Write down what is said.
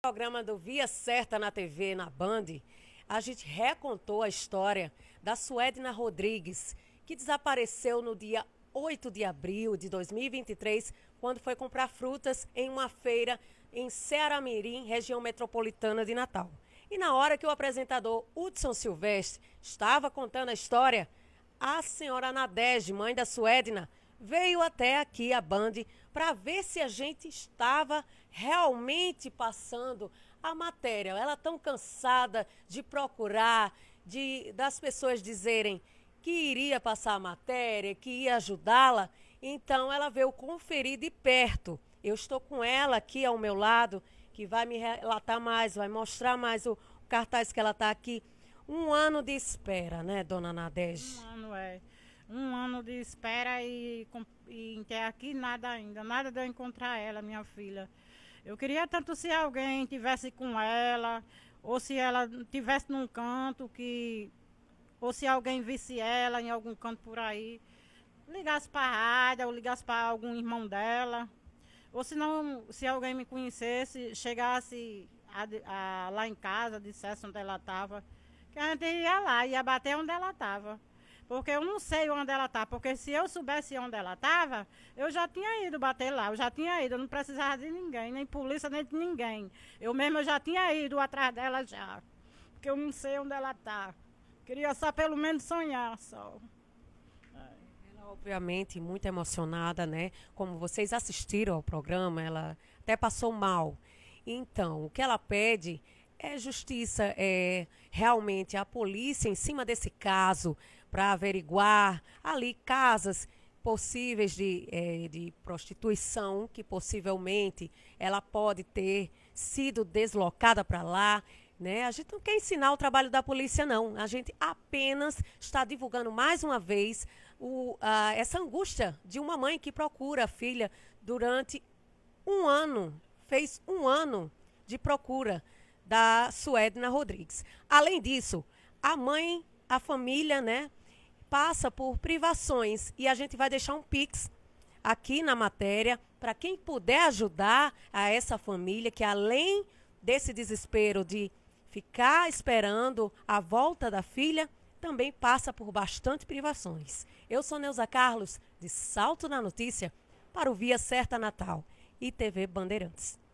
programa do Via Certa na TV, na Band, a gente recontou a história da Suedna Rodrigues, que desapareceu no dia 8 de abril de 2023, quando foi comprar frutas em uma feira em Ceará-Mirim, região metropolitana de Natal. E na hora que o apresentador Hudson Silvestre estava contando a história, a senhora Nadege, mãe da Suedna, veio até aqui a Band para ver se a gente estava realmente passando a matéria. Ela é tão cansada de procurar, de das pessoas dizerem que iria passar a matéria, que ia ajudá-la. Então ela veio conferir de perto. Eu estou com ela aqui ao meu lado, que vai me relatar mais, vai mostrar mais o cartaz que ela está aqui. Um ano de espera, né, dona Nadege? Um ano, é um ano de espera e, e até aqui nada ainda, nada de eu encontrar ela, minha filha. Eu queria tanto se alguém tivesse com ela, ou se ela tivesse num canto que ou se alguém visse ela em algum canto por aí, ligasse para a rádio, ou ligasse para algum irmão dela, ou se não, se alguém me conhecesse, chegasse a, a, lá em casa, dissesse onde ela estava, que a gente ia lá, ia bater onde ela estava. Porque eu não sei onde ela está Porque se eu soubesse onde ela estava, eu já tinha ido bater lá. Eu já tinha ido. Eu não precisava de ninguém, nem polícia, nem de ninguém. Eu mesma já tinha ido atrás dela já. Porque eu não sei onde ela está Queria só pelo menos sonhar só obviamente muito emocionada, né? Como vocês assistiram ao programa, ela até passou mal. Então, o que ela pede é justiça, é realmente a polícia em cima desse caso para averiguar ali casas possíveis de, eh, de prostituição que possivelmente ela pode ter sido deslocada para lá. Né? A gente não quer ensinar o trabalho da polícia, não. A gente apenas está divulgando mais uma vez o, a, essa angústia de uma mãe que procura a filha durante um ano, fez um ano de procura da Suedna Rodrigues. Além disso, a mãe, a família, né, passa por privações e a gente vai deixar um pix aqui na matéria para quem puder ajudar a essa família que além desse desespero de ficar esperando a volta da filha, também passa por bastante privações. Eu sou Neuza Carlos, de Salto na Notícia, para o Via Certa Natal e TV Bandeirantes.